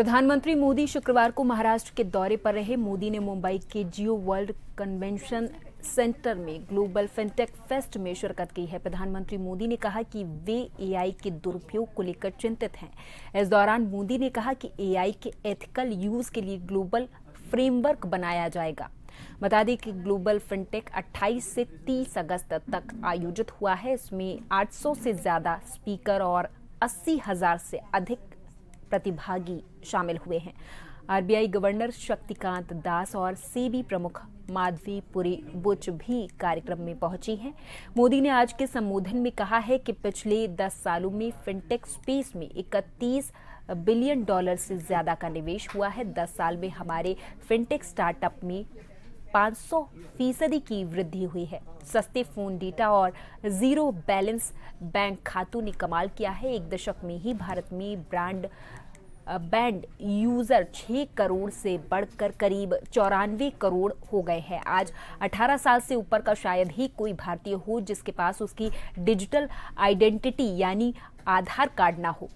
प्रधानमंत्री मोदी शुक्रवार को महाराष्ट्र के दौरे पर रहे मोदी ने मुंबई के जियो वर्ल्ड कन्वेंशन सेंटर में ग्लोबल फिनटेक फेस्ट में शिरकत की है प्रधानमंत्री मोदी ने कहा कि वे एआई के दुरुपयोग को लेकर चिंतित हैं इस दौरान मोदी ने कहा कि एआई के एथिकल यूज के लिए ग्लोबल फ्रेमवर्क बनाया जाएगा बता दें कि ग्लोबल फिनटेक 28 से 30 अगस्त तक आयोजित हुआ है इसमें 800 से ज्यादा स्पीकर और अस्सी हजार से अधिक प्रतिभागी शामिल हुए हैं आरबीआई गवर्नर शक्तिकांत दास और सीबी प्रमुख माधवी पुरी बुच भी कार्यक्रम में पहुंची हैं मोदी ने आज के संबोधन में कहा है कि पिछले 10 सालों में फिनटेक स्पेस में 31 बिलियन डॉलर से ज्यादा का निवेश हुआ है 10 साल में हमारे फिनटेक स्टार्टअप में 500 फीसदी की वृद्धि हुई है सस्ते फोन डेटा और जीरो बैलेंस बैंक खातों ने कमाल किया है एक दशक में ही भारत में ब्रांड बैंड यूजर 6 करोड़ से बढ़कर करीब चौरानवे करोड़ हो गए हैं आज 18 साल से ऊपर का शायद ही कोई भारतीय हो जिसके पास उसकी डिजिटल आइडेंटिटी यानी आधार कार्ड ना हो